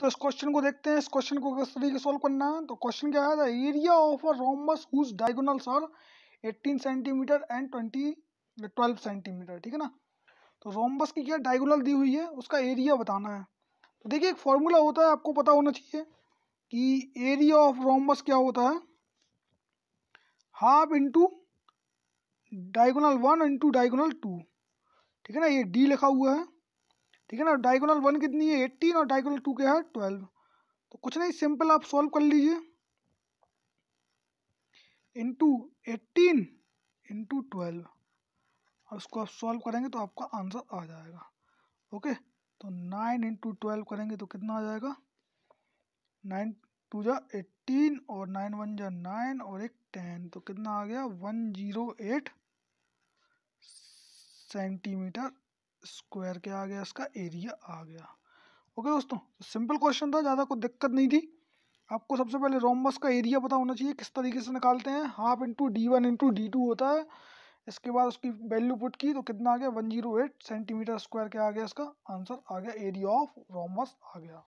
तो इस क्वेश्चन को देखते हैं इस क्वेश्चन को किस तरीके सॉल्व करना है तो क्वेश्चन क्या है area of a rhombus whose diagonals are 18 centimetre and 20 12 centimetre ठीक है ना तो रोमबस की क्या डायगोनल दी हुई है उसका एरिया बताना है तो देखिए एक फॉर्मूला होता है आपको पता होना चाहिए कि एरिया ऑफ रोमबस क्या होता है half into diagonal one into diagonal two ठीक है ना ये डी लिखा हुआ है ठीक है ना डायगोनल वन कितनी है एट्टीन और डायगोनल टू क्या है ट्वेल्व तो कुछ नहीं सिंपल आप सॉल्व कर लीजिए इंटू एट्टीन इंटू ट्वेल्व और उसको आप सॉल्व करेंगे तो आपका आंसर आ जाएगा ओके तो नाइन इंटू ट्वेल्व करेंगे तो कितना आ जाएगा नाइन टू जा एट्टीन और नाइन वन जा नाइन और एक टेन तो कितना आ गया one zero eight centimetre square क्या आ गया इसका एरिया आ गया ओके दोस्तों सिंपल तो क्वेश्चन था ज़्यादा कोई दिक्कत नहीं थी आपको सबसे पहले रोमबस का एरिया पता होना चाहिए किस तरीके से निकालते हैं half into D one into D two होता है इसके बाद उसकी वैल्यू पुट की तो कितना आ गया one zero eight centimetre square क्या आ गया इसका आंसर आ गया एरिया ऑफ रोमबस आ गया